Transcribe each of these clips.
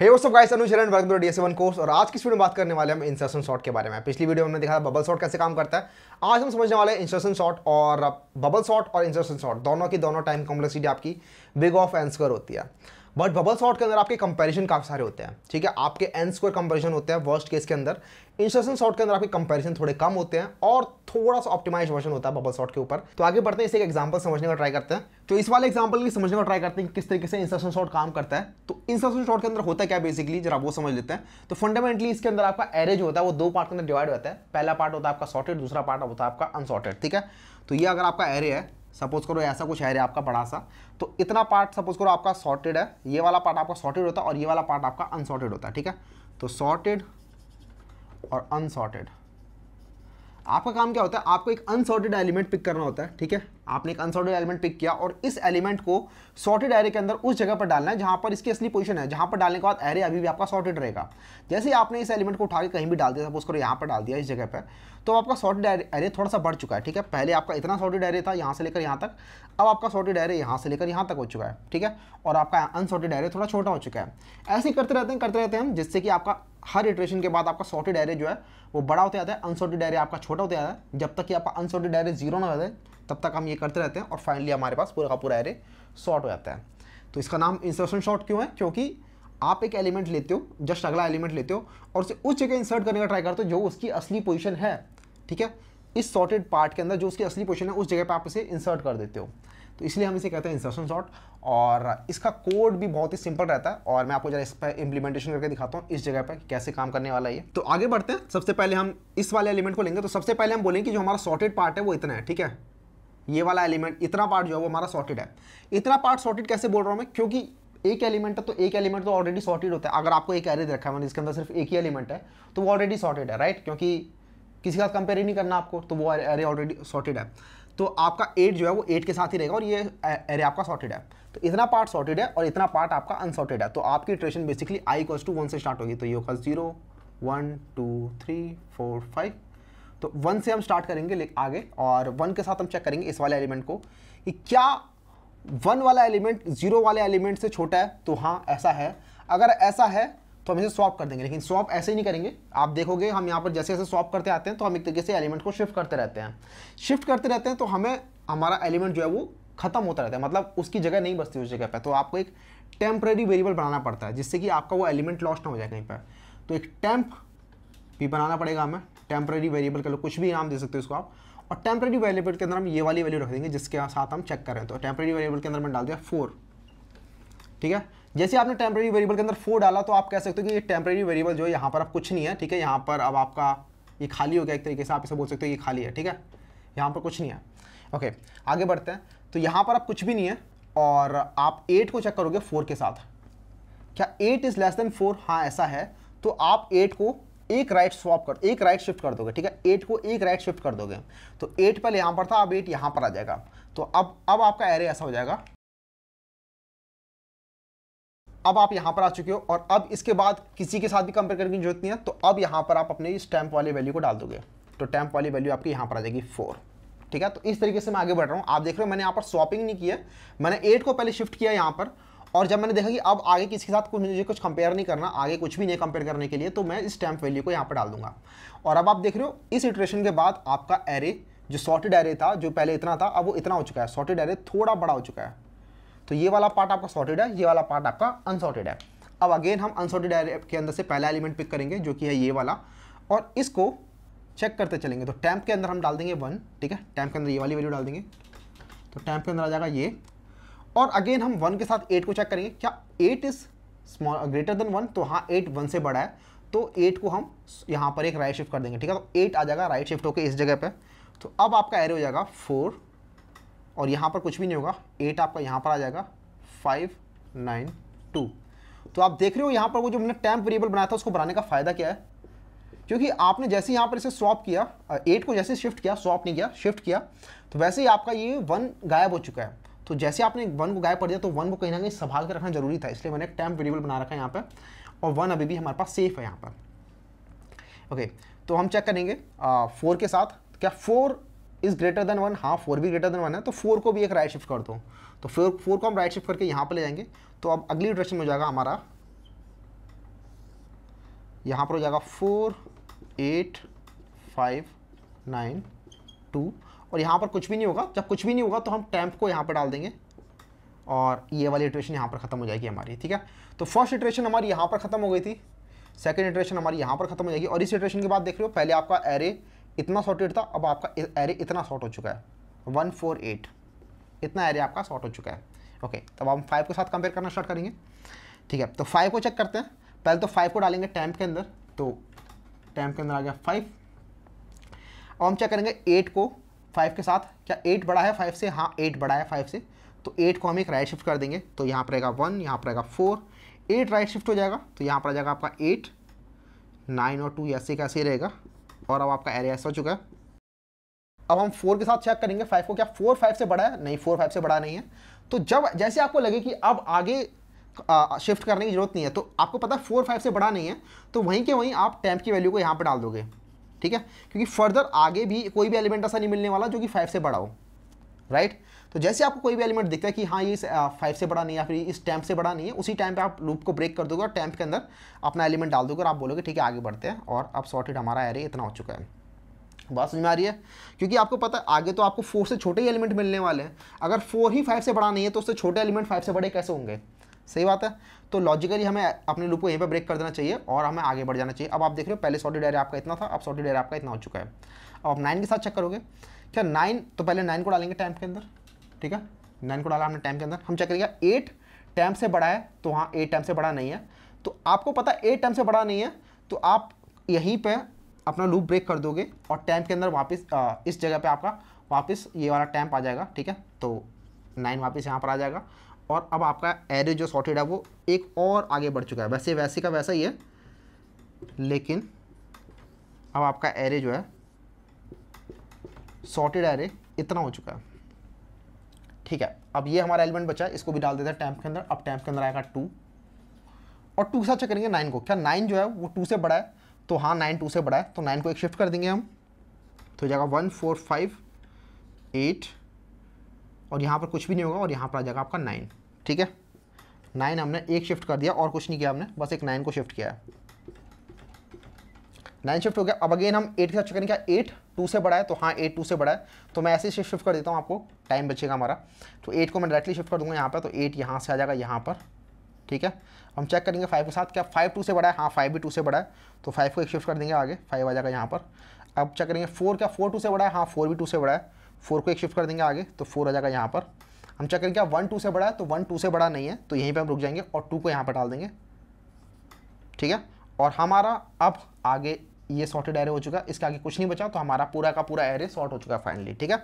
हे वो सब guys Anuj Sharan work to DSA one course और आज की वीडियो में बात करने वाले हम इंसर्शन शॉट के बारे में पिछली वीडियो में हमने देखा था बबल शॉट कैसे काम करता है आज हम समझने वाले हैं इंसर्शन शॉट और बबल शॉट और इंसर्शन शॉट दोनों की दोनों टाइम कॉम्प्लेक्सिटी आपकी बिग ऑफ एंसकर होती है बट बबल सॉर्ट के अंदर आपके कंपैरिजन काफ़ी सारे होते हैं ठीक है आपके एन स्क्वायर कंपैरिजन होते हैं वर्स्ट केस के अंदर इंस्ट्रक्शन सॉर्ट के अंदर आपके कंपैरिजन थोड़े कम होते हैं और थोड़ा सा ऑप्टिमाइज वर्जन होता है बबल सॉर्ट के ऊपर तो आगे बढ़ते हैं इसे एक एग्जाम्पल समझने का ट्राई करते हैं तो इस वाले एग्जाम्पल की समझने का ट्राई करते हैं कि किस तरीके से इंस्ट्रक्शन शॉर्ट काम करता है तो इंस्ट्रक्शन शॉर्ट के अंदर होता है क्या बेसिकली जरा वो समझ लेते हैं तो फंडामेंटली इसके अंदर आपका एरेज होता है वो दो पार्ट के अंदर डिवाइड होता है पहला पार्ट होता है आपका सॉर्टेड दूसरा पार्ट होता है आपका अनसॉर्टेड ठीक है तो ये अगर आपका एरे है सपोज करो ऐसा कुछ है आपका बड़ा सा तो इतना पार्ट सपोज करो आपका सॉर्टेड है ये वाला पार्ट आपका सॉर्टेड होता है और ये वाला पार्ट आपका अनसॉर्टेड होता है ठीक है तो सॉर्टेड और अनसॉर्टेड आपका काम क्या होता है आपको एक अनसॉर्टेड एलिमेंट पिक करना होता है ठीक है आपने एक अनसॉर्टेड एलिमेंट पिक किया और इस एलिमेंट को सॉर्टेड एरे के अंदर उस जगह पर डालना है जहां पर इसकी असली पोजीशन है जहां पर डालने के बाद एरे अभी भी आपका सॉर्टेड रहेगा जैसे ही आपने इस एलिमेंट को उठा के कहीं भी डाल दिया सपोज करो यहाँ पर डाल दिया इस जगह पर तो आपका सॉर्टेड एरे थोड़ा सा बढ़ चुका है ठीक है पहले आपका इतना सॉर्टेड एरे था यहाँ से लेकर यहाँ तक अब आपका सॉर्टेड एरे यहाँ से लेकर यहाँ तक हो चुका है ठीक है और आपका अनसॉर्टेड एरे थोड़ा छोटा हो चुका है ऐसे ही करते रहते हैं करते रहते हैं जिससे कि आपका हर इटरेशन के बाद आपका सॉर्टेड एरे जो है वो बड़ा होता जाता है अनसॉर्टेड एरे आपका छोटा होता जाता है जब तक कि आपका अनसॉर्टेड एरे जीरो ना हो जाए तब तक हम ये करते रहते हैं और फाइनली हमारे पास पूरा का पूरा एरे शॉर्ट हो जाता है तो इसका नाम इंसर्शन शॉर्ट क्यों है क्योंकि आप एक एलिमेंट लेते हो जस्ट अगला एलिमेंट लेते हो और उसे उस जगह इंसर्ट करने का ट्राई करते हो जो उसकी असली पोजिशन है ठीक है इस शॉर्टेड पार्ट के अंदर जो उसकी असली पोजिशन है उस जगह पर आप उसे इंसर्ट कर देते हो तो इसलिए हम इसे कहते हैं इंसर्शन शॉट और इसका कोड भी बहुत ही सिंपल रहता है और मैं आपको जरा इस पर इम्प्लीमेंटेशन करके दिखाता हूँ इस जगह पर कैसे काम करने वाला है तो आगे बढ़ते हैं सबसे पहले हम इस वाले एलिमेंट को लेंगे तो सबसे पहले हम बोलेंगे कि जो हमारा सॉर्टेड पार्ट है वो इतना है ठीक है ये वाला एलिमेंट इतना पार्ट जो है वो हमारा सॉर्टेड है इतना पार्ट सॉर्टेड कैसे बोल रहा हूँ मैं क्योंकि एक एलिमेंट है तो एक एलिमेंट तो ऑलरेडी सॉर्टेड होता है अगर आपको एक एरे रखा है मैंने जिसके अंदर सिर्फ एक ही एलिमेंट है तो वो ऑलरेडी सॉर्टेड है राइट क्योंकि किसी का कंपेयर ही नहीं करना आपको तो वो एरे ऑलरेडी सॉर्टेड है तो आपका एट जो है वो एट के साथ ही रहेगा और ये एरे आपका सॉर्टेड है तो इतना पार्ट सॉर्टेड है और इतना पार्ट आपका अनसॉर्टेड है तो आपकी iteration basically I equals to one से स्टार्ट होगी तो ये होगा zero one two three four five तो वन से हम स्टार्ट करेंगे आगे और वन के साथ हम चेक करेंगे इस वाले एलिमेंट को कि क्या वन वाला एलिमेंट जीरो वाले एलिमेंट से छोटा है तो हाँ ऐसा है अगर ऐसा है तो हम इसे स्वॉप कर देंगे लेकिन स्वॉप ऐसे ही नहीं करेंगे आप देखोगे हम यहाँ पर जैसे जैसे स्वॉप करते आते हैं तो हम एक तरीके से एलिमेंट को शिफ्ट करते रहते हैं शिफ्ट करते रहते हैं तो हमें हमारा एलिमेंट जो है वो खत्म होता रहता है मतलब उसकी जगह नहीं बचती उस जगह पर तो आपको एक टेम्प्रेरी वेरिएबल बनाना पड़ता है जिससे कि आपका वो एलिमेंट लॉस्ट ना हो जाए कहीं पर तो एक टेम्प भी बनाना पड़ेगा हमें टेम्प्रेरी वेरिएबल का कुछ भी नाम दे सकते हो उसको आप और टेम्प्रेरी वेरिएबल के अंदर हम ये वाली वैल्यू रख देंगे जिसके साथ हम चेक करें तो टेम्प्रेरी वेरिएबल के अंदर मैंने डाल दिया फोर ठीक है जैसे आपने टेम्प्रेरी वेरिएबल के अंदर फोर डाला तो आप कह सकते हो कि ये टेम्प्रेरी वेरिएबल जो है यहाँ पर अब कुछ नहीं है ठीक है यहाँ पर अब आपका ये खाली हो गया एक तरीके से आप इसे बोल सकते हो ये खाली है ठीक है यहाँ पर कुछ नहीं है ओके आगे बढ़ते हैं तो यहाँ पर अब कुछ भी नहीं है और आप एट को चेक करोगे फोर के साथ क्या eight is less than four हाँ ऐसा है तो आप एट को एक राइट स्वॉप कर एक राइट शिफ्ट कर दोगे ठीक है एट को एक राइट शिफ्ट कर दोगे तो एट पहले यहाँ पर था अब एट यहाँ पर आ जाएगा तो अब अब आपका एरे ऐसा हो जाएगा अब आप यहाँ पर आ चुके हो और अब इसके बाद किसी के साथ भी कंपेयर करने की जरूरत नहीं है तो अब यहाँ पर आप अपने स्टैंप वाली वैल्यू को डाल दोगे तो टैंप वाली वैल्यू आपकी यहाँ पर आ जाएगी फोर ठीक है तो इस तरीके से मैं आगे बढ़ रहा हूँ आप देख रहे हो मैंने यहाँ पर स्वॉपिंग नहीं किया है मैंने एट को पहले शिफ्ट किया यहाँ पर और जब मैंने देखा कि अब आगे किसी के साथ कुछ मुझे कुछ कंपेयर नहीं करना आगे कुछ भी नहीं कंपेयर करने के लिए तो मैं इस स्टैम्प वैल्यू को यहाँ पर डाल दूंगा और अब आप देख रहे हो इस इटरेशन के बाद आपका एरे जो सॉर्टेड एरे था जो पहले इतना था अब वो इतना हो चुका है सॉर्टेड एरे थोड़ा बड़ा हो चुका है तो ये वाला पार्ट आपका सॉर्टेड है ये वाला पार्ट आपका अनसॉर्टेड है अब अगेन हम अनसॉर्टेड एरे के अंदर से पहला एलिमेंट पिक करेंगे जो कि है ये वाला और इसको चेक करते चलेंगे तो टैम्प के अंदर हम डाल देंगे वन ठीक है टैम्प के अंदर ये वाली वैल्यू डाल देंगे तो टैम्प के अंदर आ जाएगा ये और अगेन हम वन के साथ एट को चेक करेंगे क्या eight is small greater than one तो हाँ एट वन से बड़ा है तो एट को हम यहाँ पर एक राइट शिफ्ट कर देंगे ठीक है तो एट आ जाएगा राइट शिफ्ट होकर इस जगह पर तो अब आपका एरे हो जाएगा फोर और यहाँ पर कुछ भी नहीं होगा एट आपका यहाँ पर आ जाएगा फाइव नाइन टू तो आप देख रहे हो यहाँ पर वो जो हमने टैम्प वेरिएबल बनाया था उसको बनाने का फ़ायदा क्या है क्योंकि आपने जैसे यहाँ पर इसे स्वॉप किया एट को जैसे शिफ्ट किया स्वॉप नहीं किया शिफ्ट किया तो वैसे ही आपका ये वन गायब हो चुका है तो जैसे आपने वन को गायब कर दिया तो वन को कहीं ना कहीं संभाल के रखना जरूरी था इसलिए मैंने एक टैम्प वेरिएबल बना रखा है यहाँ पर और वन अभी भी हमारे पास सेफ है यहाँ पर ओके तो हम चेक करेंगे फोर के साथ क्या four is greater than one हाँ फोर भी ग्रेटर देन वन है तो फोर को भी एक राइट शिफ्ट कर दो तो फोर फोर को हम राइट शिफ्ट करके यहाँ पर ले जाएंगे तो अब अगली डायरेक्शन में हो जाएगा हमारा यहाँ पर हो जाएगा four eight five nine two और यहाँ पर कुछ भी नहीं होगा जब कुछ भी नहीं होगा तो हम टैंप को यहाँ पर डाल देंगे और ये वाली इटरेशन यहाँ पर ख़त्म हो जाएगी हमारी ठीक है तो फर्स्ट इटरेशन हमारी यहाँ पर ख़त्म हो गई थी सेकेंड इटरेशन हमारी यहाँ पर ख़त्म हो जाएगी और इस इटरेशन के बाद देख रहे हो पहले आपका एरे इतना सॉर्टेड था अब आपका एरे इतना सॉर्ट हो चुका है वन फोर एट इतना एरे आपका सॉर्ट हो चुका है ओके तब हम फाइव के साथ कंपेयर करना स्टार्ट करेंगे ठीक है तो फाइव को चेक करते हैं पहले तो फाइव को डालेंगे टैंप के अंदर तो टैंप के अंदर आ गया फाइव अब हम चेक करेंगे एट को फाइव के साथ क्या एट बड़ा है फाइव से हाँ एट बड़ा है फाइव से तो एट को हम एक राइट शिफ्ट कर देंगे तो यहाँ पर रहेगा वन यहाँ पर रहेगा फोर एट राइट शिफ्ट हो जाएगा तो यहाँ पर आ जाएगा आपका एट नाइन और टू ऐसे कैसे रहेगा और अब आपका एरिया ऐसा हो चुका है अब हम फोर के साथ चेक करेंगे फाइव को क्या फोर फाइव से बड़ा है नहीं फोर फाइव से बड़ा नहीं है तो जब जैसे आपको लगे कि अब आगे आ, शिफ्ट करने की जरूरत नहीं है तो आपको पता है फोर फाइव से बड़ा नहीं है तो वहीं के वहीं आप टैंप की वैल्यू को यहाँ पर डाल दोगे ठीक है क्योंकि फर्दर आगे भी कोई भी एलिमेंट ऐसा नहीं मिलने वाला जो कि फाइव से बड़ा हो राइट तो जैसे आपको कोई भी एलिमेंट दिखता है कि हाँ ये फाइव से बड़ा नहीं है या फिर इस टैंप से बड़ा नहीं है उसी टाइम पे आप लूप को ब्रेक कर दोगे और टैंप के अंदर अपना एलिमेंट डाल दोगे और आप बोलोगे ठीक है आगे बढ़ते हैं और अब सॉर्टेड हमारा एरे इतना हो चुका है बात समझ में आ रही है क्योंकि आपको पता है आगे तो आपको फोर से छोटे ही एलिमेंट मिलने वाले हैं अगर फोर ही फाइव से बड़ा नहीं है तो उससे छोटे एलिमेंट फाइव से बड़े कैसे होंगे सही बात है तो लॉजिकली हमें अपने लूप को यहीं पर ब्रेक कर देना चाहिए और हमें आगे बढ़ जाना चाहिए अब आप देख रहे हो पहले सॉडी एरे आपका इतना था अब सॉडी एरे आपका इतना हो चुका है अब आप नाइन के साथ चेक करोगे क्या नाइन तो पहले नाइन को डालेंगे टाइम के अंदर ठीक है नाइन को डाला हमने टाइम के अंदर हम चेक करेंगे एट टैम्प से बड़ा है तो हाँ एट टाइम से बड़ा नहीं है तो आपको पता एट टाइम से बड़ा नहीं है तो आप यहीं पर अपना लूप ब्रेक कर दोगे और टाइम के अंदर वापस इस जगह पर आपका वापस ये वाला टैम्प आ जाएगा ठीक है तो नाइन वापस यहाँ पर आ जाएगा और अब आपका एरे जो सॉर्टेड है वो एक और आगे बढ़ चुका है वैसे वैसे का वैसा ही है लेकिन अब आपका एरे जो है सॉर्टेड एरे इतना हो चुका है ठीक है अब ये हमारा एलिमेंट बचा है इसको भी डाल देते हैं टैम्प के अंदर अब टैम्प के अंदर आएगा टू और टू के साथ चेक करेंगे नाइन को क्या नाइन जो है वो टू से बड़ा है तो हाँ नाइन टू से बड़ा है तो नाइन को एक शिफ्ट कर देंगे हम तो जाएगा वन फोर फाइव एट और यहाँ पर कुछ भी नहीं होगा और यहाँ पर आ जाएगा आपका नाइन ठीक है नाइन हमने एक शिफ्ट कर दिया और कुछ नहीं किया हमने बस एक नाइन को शिफ्ट किया है नाइन शिफ्ट हो गया अब अगेन हम एट के साथ करेंगे क्या एट टू से बड़ा है तो हाँ एट टू से बड़ा है तो मैं ऐसे शिफ्ट शिफ्ट कर देता हूँ आपको टाइम बचेगा हमारा तो एट को मैं डायरेक्टली शिफ्ट कर दूंगा यहाँ पर तो एट यहाँ से आ जाएगा यहाँ पर ठीक है हम चेक करेंगे फाइव के साथ क्या फाइव टू से बड़ा है हाँ फाइव भी टू से बड़ा है तो फाइव को एक शिफ्ट कर देंगे आगे फाइव आ जाएगा यहाँ पर अब चेक करेंगे फोर क्या फोर टू से बड़ा है हाँ फोर भी टू से बड़ा है फोर को एक शिफ्ट कर देंगे आगे तो फोर आ जाएगा यहाँ पर हम चेक करेंगे वन टू से बड़ा है तो वन टू से बड़ा नहीं है तो यहीं पर हम रुक जाएंगे और टू को यहाँ पर डाल देंगे ठीक है और हमारा अब आगे ये सॉर्टेड एरे हो चुका है इसके आगे कुछ नहीं बचा तो हमारा पूरा का पूरा एरे सॉर्ट हो चुका है फाइनली ठीक है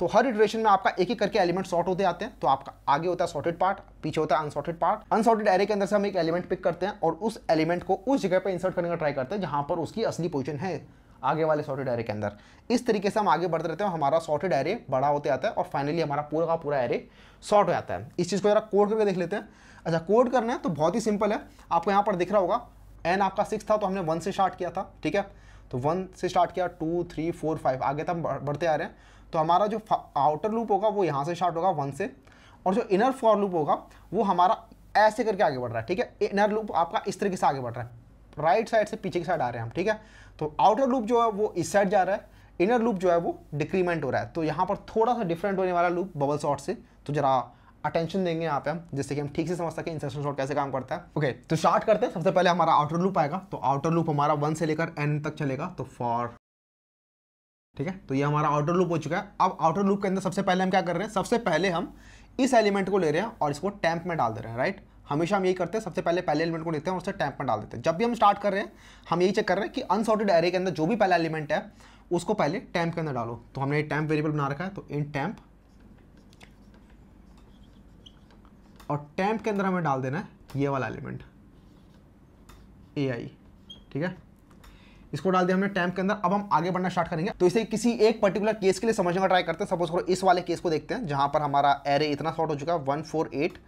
तो हर इटरेशन में आपका एक एक करके एलिमेंट सॉर्ट होते आते हैं तो आपका आगे होता है सॉर्टेड पार्ट पीछे होता है अनसॉर्टेड पार्ट अनसॉर्टेड एरे के अंदर से हम एक एलिमेंट पिक करते हैं और उस एलिमेंट को उस जगह पर इंसर्ट करने का ट्राई करते हैं जहां पर उसकी असली पोजिशन है आगे वाले सॉर्टेड एरे के अंदर इस तरीके से हम आगे बढ़ते रहते हैं हमारा सॉर्टेड एरे बड़ा होते आता है और फाइनली हमारा पूरा का पूरा एरे सॉर्ट हो जाता है इस चीज़ को जरा कोड करके देख लेते हैं अच्छा कोड करना है तो बहुत ही सिंपल है आपको यहाँ पर दिख रहा होगा एन आपका सिक्स था तो हमने वन से स्टार्ट किया था ठीक है तो वन से स्टार्ट किया टू थ्री फोर फाइव आगे तक बढ़ते आ रहे हैं तो हमारा जो आउटर लूप होगा वो यहाँ से स्टार्ट होगा वन से और जो इनर फॉर लूप होगा वो हमारा ऐसे करके आगे बढ़ रहा है ठीक है इनर लूप आपका इस तरीके से आगे बढ़ रहा है राइट साइड से पीछे की साइड आ रहे हैं हम ठीक है तो आउटर लूप जो है वो इस साइड जा रहा है इनर लूप जो है वो डिक्रीमेंट हो रहा है तो यहाँ पर थोड़ा सा डिफरेंट होने वाला लूप बबल शॉर्ट से तो जरा अटेंशन देंगे यहाँ पे हम जिससे कि हम ठीक से समझ सकें इंसर्शन शॉर्ट कैसे काम करता है ओके तो स्टार्ट करते हैं सबसे पहले हमारा आउटर लूप आएगा तो आउटर लूप हमारा वन से लेकर एन तक चलेगा तो फॉर ठीक है तो ये हमारा आउटर लूप हो चुका है अब आउटर लूप के अंदर सबसे पहले हम क्या कर रहे हैं सबसे पहले हम इस एलिमेंट को ले रहे हैं और इसको टैंप में डाल दे रहे हैं राइट हमेशा हम यही करते हैं सबसे पहले पहले एलिमेंट को लेते हैं और उससे टैंप में डाल देते हैं जब भी हम स्टार्ट कर रहे हैं हम यही चेक कर रहे हैं कि अनसॉर्टेड एरे के अंदर जो भी पहला एलिमेंट है उसको पहले टैंप के अंदर डालो तो हमने टैंप वेरिएबल बना रखा है तो इन टैंप और टैंप के अंदर हमें डाल देना है ये वाला एलिमेंट ए आई ठीक है इसको डाल दिया हमने टैंप के अंदर अब हम आगे बढ़ना स्टार्ट करेंगे तो इसे किसी एक पर्टिकुलर केस के लिए समझने का ट्राई करते हैं सपोज करो इस वाले केस को देखते हैं जहां पर हमारा एरे इतना शॉर्ट हो चुका है वन फोर एट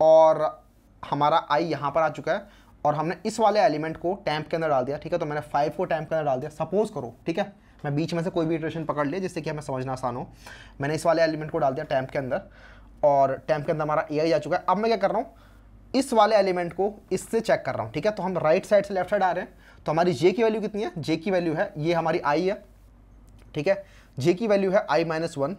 और हमारा आई यहाँ पर आ चुका है और हमने इस वाले एलिमेंट को टैंप के अंदर डाल दिया ठीक है तो मैंने फाइव को टैंप के अंदर डाल दिया सपोज करो ठीक है मैं बीच में से कोई भी इटरेशन पकड़ लिया जिससे कि हमें समझना आसान हो मैंने इस वाले एलिमेंट को डाल दिया टैंप के अंदर और टैंप के अंदर हमारा ए आई आ चुका है अब मैं क्या कर रहा हूँ इस वाले एलिमेंट को इससे चेक कर रहा हूँ ठीक है तो हम राइट साइड से लेफ्ट साइड आ रहे हैं तो हमारी जे की वैल्यू कितनी है जे की वैल्यू है ये हमारी आई है ठीक है जे की वैल्यू है आई माइनस वन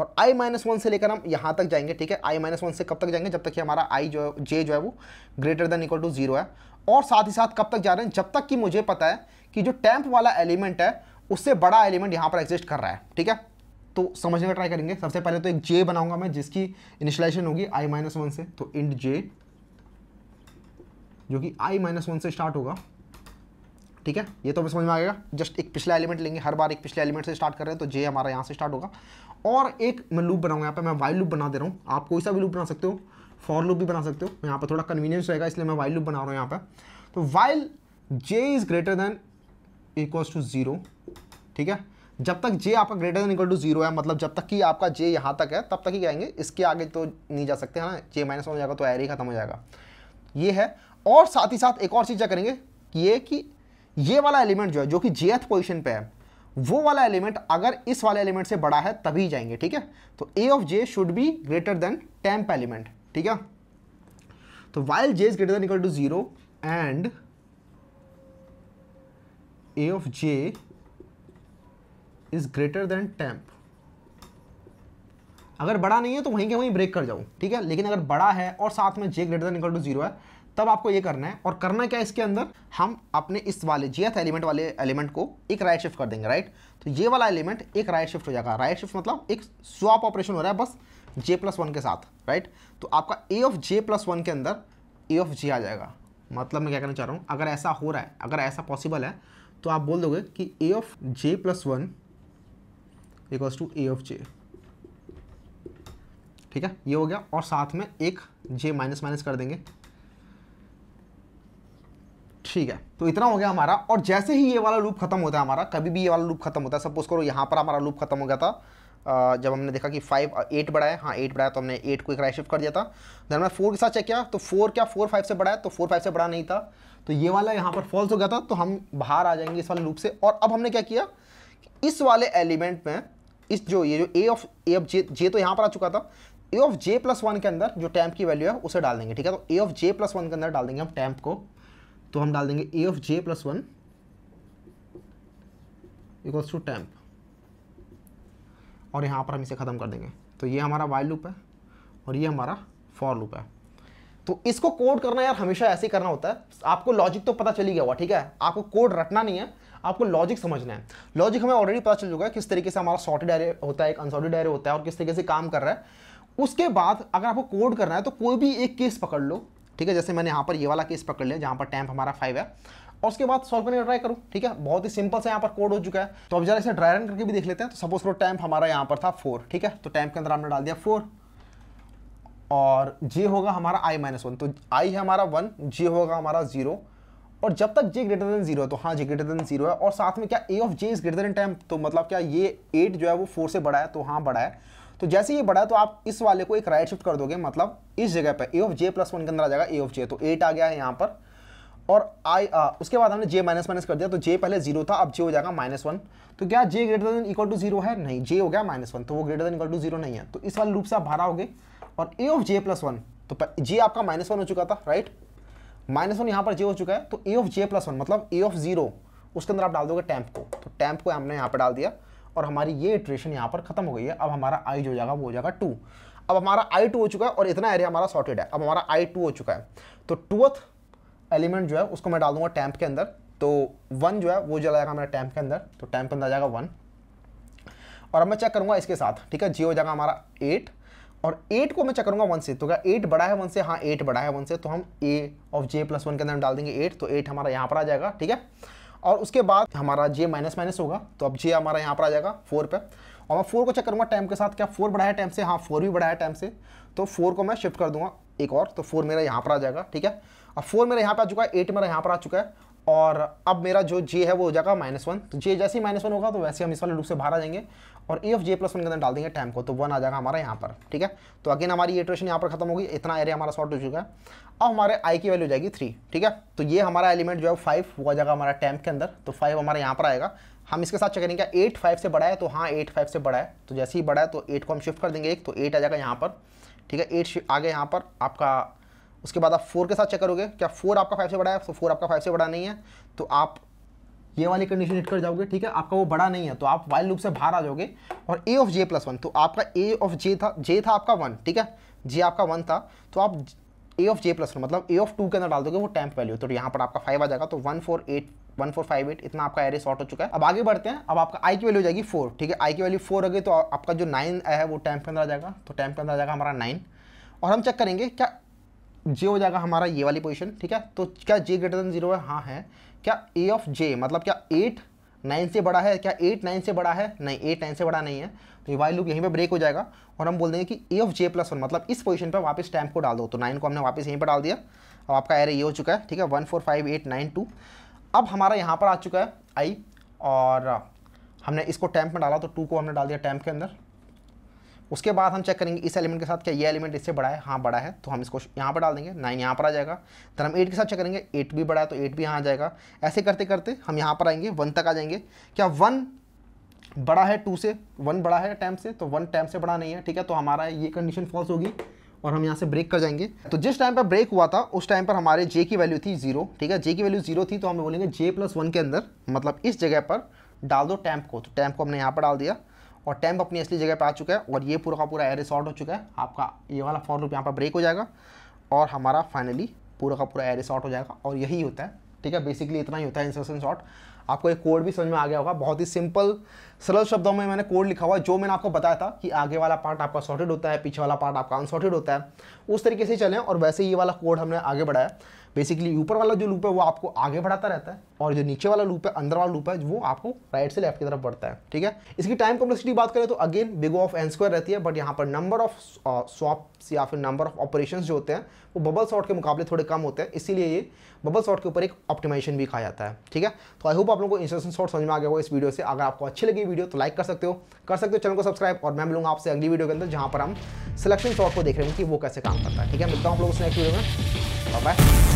और आई माइनस वन से लेकर हम यहाँ तक जाएंगे ठीक है आई माइनस वन से कब तक जाएंगे जब तक कि हमारा आई जो है जे जो है वो greater than equal to zero है और साथ ही साथ कब तक जा रहे हैं जब तक कि मुझे पता है कि जो टैंप वाला एलिमेंट है उससे बड़ा एलिमेंट यहाँ पर एग्जिस्ट कर रहा है ठीक है तो समझने का ट्राई करेंगे सबसे पहले तो एक जे बनाऊंगा मैं जिसकी इनिशलाइजेशन होगी आई माइनस वन से तो इंट जे जो कि आई माइनस वन से स्टार्ट होगा ठीक है ये तो हमें समझ में आएगा जस्ट एक पिछला एलिमेंट लेंगे हर बार एक पिछले एलिमेंट से स्टार्ट कर रहे हैं तो जे हमारा यहाँ से स्टार्ट होगा और एक मैं लूप बनाऊंगा यहाँ पर मैं वाइल लूप बना दे रहा हूँ आप कोई सा भी लूप बना सकते हो फॉर लूप भी बना सकते हो यहाँ पर थोड़ा कन्वीनियंस रहेगा इसलिए मैं वाइल लूप बना रहा हूँ यहाँ पर तो while J is greater than equals to zero ठीक है जब तक जे आपका greater than equal to zero है मतलब जब तक कि आपका जे यहाँ तक है तब तक ही कहेंगे इसके आगे तो नहीं जा सकते है ना जे माइनस हो जाएगा तो एरे खत्म हो जाएगा ये है और साथ ही साथ एक और चीज़ क्या करेंगे ये कि ये वाला एलिमेंट जो है जो कि जेथ पोजिशन पे है वो वाला एलिमेंट अगर इस वाले एलिमेंट से बड़ा है तभी जाएंगे ठीक है तो A of J should be greater than temp element ठीक है तो while J is greater than equal to zero and A of J is greater than temp अगर बड़ा नहीं है तो वहीं के वहीं ब्रेक कर जाऊं ठीक है लेकिन अगर बड़ा है और साथ में J greater than equal to zero है तब आपको ये करना है और करना क्या है इसके अंदर हम अपने इस वाले जीएथ एलिमेंट वाले एलिमेंट को एक राइट शिफ्ट कर देंगे राइट तो ये वाला एलिमेंट एक राइट शिफ्ट हो जाएगा राइट शिफ्ट मतलब एक स्वाप ऑपरेशन हो रहा है बस जे प्लस वन के साथ राइट तो आपका A of J plus one के अंदर ए ऑफ जे आ जाएगा मतलब मैं क्या कहना चाह रहा हूँ अगर ऐसा हो रहा है अगर ऐसा पॉसिबल है तो आप बोल दोगे कि A of J plus one equals to A of J ठीक है ये हो गया और साथ में एक जे माइनस माइनस कर देंगे ठीक है तो इतना हो गया हमारा और जैसे ही ये वाला लूप खत्म होता है हमारा कभी भी ये वाला लूप खत्म होता है सपोज करो यहाँ पर हमारा लूप खत्म हो गया था जब हमने देखा कि फाइव एट बढ़ाए हाँ एट बढ़ाया तो हमने एट को एक राइट शिफ्ट कर दिया था देन मैं फोर के साथ चेक किया तो फोर क्या फोर फाइव से बढ़ाया तो फोर फाइव से बढ़ा नहीं था तो ये वाला यहाँ पर फॉल्स हो गया था तो हम बाहर आ जाएंगे इस वाले लूप से और अब हमने क्या किया इस वाले एलिमेंट में इस जो ये जो ए ऑफ ए ऑफ जे जे तो यहाँ पर आ चुका था A of J plus one के अंदर जो टैम्प की वैल्यू है उसे डाल देंगे ठीक है तो A of J plus one के अंदर डाल देंगे हम टैम्प को तो हम डाल देंगे A of J plus one equals to temp और यहाँ पर हम इसे ख़त्म कर देंगे तो ये हमारा वाइल लूप है और ये हमारा फॉर लूप है तो इसको कोड करना यार हमेशा ऐसे ही करना होता है आपको लॉजिक तो पता चली गया हुआ ठीक है आपको कोड रटना नहीं है आपको लॉजिक समझना है लॉजिक हमें ऑलरेडी पता चल चुका है किस तरीके से हमारा सॉर्टेड एरे होता है एक अनसॉर्टेड एरे होता है और किस तरीके से काम कर रहा है उसके बाद अगर आपको कोड करना है तो कोई भी एक केस पकड़ लो ठीक है जैसे मैंने यहाँ पर ये वाला केस पकड़ लिया जहाँ पर टैंप हमारा फाइव है और उसके बाद सॉल्व करने का ट्राई करूँ ठीक है बहुत ही सिंपल से यहाँ पर कोड हो चुका है तो अब जरा इसे ड्राई रन करके भी देख लेते हैं तो सपोज करो टैंप हमारा यहाँ पर था फोर ठीक है तो टैंप के अंदर हमने डाल दिया फोर और जे होगा हमारा आई माइनस वन तो आई है हमारा वन जे होगा हमारा जीरो और जब तक जे ग्रेटर देन जीरो है तो हाँ जे ग्रेटर देन जीरो है और साथ में क्या A of J is greater than temp तो मतलब क्या ये एट जो है वो फोर से बड़ा है तो हाँ बड़ा है तो जैसे ये बढ़ा तो आप इस वाले को एक राइट शिफ्ट कर दोगे मतलब इस जगह पर A of J plus one के अंदर आ जाएगा ए ऑफ जे तो एट आ गया है यहाँ पर और आई उसके बाद हमने जे माइनस माइनस कर दिया तो जे पहले जीरो था अब जे हो जाएगा माइनस वन तो क्या J greater than equal to zero है नहीं जे हो गया माइनस वन तो वो greater than equal to zero नहीं है तो इस वाले लूप से आप भरा आओगे और A of J plus one तो जे आपका माइनस वन हो चुका था राइट माइनस वन यहाँ पर जे हो चुका है तो A of J plus one मतलब ए ऑफ जीरो उसके अंदर आप डाल दोगे टैंप को तो टैंप को हमने यहाँ पर डाल दिया और हमारी ये इट्रेशन यहाँ पर खत्म हो गई है अब हमारा आई जो हो जाएगा वो हो जाएगा टू अब हमारा आई टू हो चुका है और इतना एरिया हमारा सॉर्टेड है अब हमारा आई टू हो चुका है तो टूथ एलिमेंट जो है उसको मैं डाल दूंगा टैंप के अंदर तो वन जो है वो चला जाएगा मेरा टैंप के अंदर तो टैंप के अंदर आ जाएगा वन और अब मैं चेक करूंगा इसके साथ ठीक है जी हो जाएगा हमारा एट और एट को मैं चेक करूंगा वन से तो क्या एट बड़ा है वन से हाँ एट बड़ा है वन से तो हम A of J plus one के अंदर डाल देंगे एट तो एट हमारा यहाँ पर आ जाएगा ठीक है और उसके बाद हमारा जे माइनस माइनस होगा तो अब जे हमारा यहाँ पर आ जाएगा फोर पे और मैं फोर को चेक करूँगा टाइम के साथ क्या फोर बढ़ाया टाइम से हाँ फोर भी बढ़ाया टाइम से तो फोर को मैं शिफ्ट कर दूंगा एक और तो फोर मेरा यहाँ पर आ जाएगा ठीक है अब फोर मेरा यहाँ पर आ चुका है एट मेरा यहाँ पर आ चुका है और अब मेरा जो जे है वो हो जाएगा माइनस वन तो जे जैसे ही माइनस वन होगा तो वैसे हम इस वाले रूप से बाहर आ जाएंगे और A of J plus one के अंदर डाल देंगे टाइम को तो वन आ जाएगा हमारा यहाँ पर ठीक है तो अगेन हमारी एट्रेशन यहाँ पर खत्म होगी इतना एरिया हमारा शॉर्ट हो चुका है अब हमारे आई की वैल्यू हो जाएगी थ्री ठीक है तो ये हमारा एलिमेंट जो है फाइव वो आ जाएगा हमारा टैम्प के अंदर तो फाइव हमारे यहाँ पर आएगा हम इसके साथ चेक करेंगे एट फाइव से बड़ा है तो हाँ एट फाइव से बड़ा है तो जैसे ही बड़ा है तो एट को हम शिफ्ट कर देंगे एक तो एट आ जाएगा यहाँ पर ठीक है एट आगे यहाँ पर आपका उसके बाद आप फोर के साथ चेक करोगे क्या फोर आपका फाइव से बड़ा है तो फोर आपका फाइव से बड़ा नहीं है तो आप ये वाली कंडीशन हिट कर जाओगे ठीक है आपका वो बड़ा नहीं है तो आप वाइल लूप से बाहर आ जाओगे और A of J plus one तो आपका ए ऑफ जे था जे था आपका वन ठीक है जे आपका वन था तो आप A of J plus one मतलब ए ऑफ टू के अंदर डाल दोगे वो टेम्प वैल्यू तो यहाँ पर आपका फाइव आ जाएगा तो one four eight one four five eight इतना आपका एरे शॉर्ट हो चुका है अब आगे बढ़ते हैं अब आपका आई की वैल्यू हो जाएगी फोर ठीक है आई की वैल्यू फोर गई तो आपका जो नाइन है वो टैंप के अंदर आ जाएगा तो टेम्प के अंदर आ जाएगा हमारा नाइन और हम चेक करेंगे क्या जे हो जाएगा हमारा ये वाली पोजिशन ठीक है तो क्या जे ग्रेटर देन जीरो है हाँ है क्या ए ऑफ जे मतलब क्या एट नाइन से बड़ा है क्या एट नाइन से बड़ा है नहीं एट नाइन से बड़ा नहीं है तो ये वाई लूप यहीं पे ब्रेक हो जाएगा और हम बोल देंगे कि A of J plus one मतलब इस पोजीशन पर वापस स्टैम्प को डाल दो तो नाइन को हमने वापस यहीं पर डाल दिया अब आपका एरे ये हो चुका है ठीक है one four five eight nine two अब हमारा यहाँ पर आ चुका है आई और हमने इसको टैम्प में डाला तो टू को हमने डाल दिया टैम्प के अंदर उसके बाद हम चेक करेंगे इस एलिमेंट के साथ क्या ये एलिमेंट इससे बड़ा है हाँ बड़ा है तो हम इसको यहाँ पर डाल देंगे नाइन यहाँ पर आ जाएगा तो हम एट के साथ चेक करेंगे एट भी बड़ा है तो एट भी यहाँ आ जाएगा ऐसे करते करते हम यहाँ पर आएंगे वन तक आ जाएंगे क्या वन बड़ा है टू से वन बड़ा है टैम से तो वन टैम से बड़ा नहीं है ठीक है तो हमारा ये कंडीशन फॉल्स होगी और हम यहाँ से ब्रेक कर जाएंगे तो जिस टाइम पर ब्रेक हुआ था उस टाइम पर हमारे जे की वैल्यू थी जीरो ठीक है जे की वैल्यू जीरो थी तो हम बोलेंगे जे प्लस वन के अंदर मतलब इस जगह पर डाल दो टैम्प को तो टैम्प को हमने यहाँ पर डाल दिया और टैंप अपनी असली जगह पर आ चुका है और ये पूरा का पूरा एरे सॉर्ट हो चुका है आपका ये वाला फॉर लूप यहाँ पर ब्रेक हो जाएगा और हमारा फाइनली पूरा का पूरा एरे सॉर्ट हो जाएगा और यही होता है ठीक है बेसिकली इतना ही होता है इंसर्सन शॉर्ट आपको एक कोड भी समझ में आ गया होगा बहुत ही सिंपल सरल शब्दों में मैंने कोड लिखा हुआ जो मैंने आपको बताया था कि आगे वाला पार्ट आपका सॉर्टेड होता है पीछे वाला पार्ट आपका अनसॉर्टेड होता है उस तरीके से चलें और वैसे ये वाला कोड हमने आगे बढ़ाया बेसिकली ऊपर वाला जो लूप है वो आपको आगे बढ़ाता रहता है और जो नीचे वाला लूप है अंदर वाला लूप है वो आपको राइट से लेफ्ट की तरफ बढ़ता है ठीक है इसकी टाइम कॉम्प्लेक्सिटी बात करें तो again big of N square रहती है बट यहाँ पर नंबर ऑफ स्वॉप्स या फिर नंबर ऑफ ऑपरेशन जो होते हैं वो बबल शॉट के मुकाबले थोड़े कम होते हैं इसीलिए ये बबल शॉट के ऊपर एक ऑप्टिमाइजेशन भी कहा जाता है ठीक है तो आई होप आप लोगों को इंस्ट्रक्शन शॉर्ट समझ में आ गया होगा इस वीडियो से अगर आपको अच्छी लगी वीडियो तो लाइक कर सकते हो कर सकते हो चैनल को सब्सक्राइब और मैं मिलूंगा आपसे अगली वीडियो के अंदर जहाँ पर हम सिलेक्शन शॉट को देख रहे हैं कि वो कैसे काम करता है ठीक है मिलता हूँ आप लोगों से नेक्स्ट वीडियो में बाय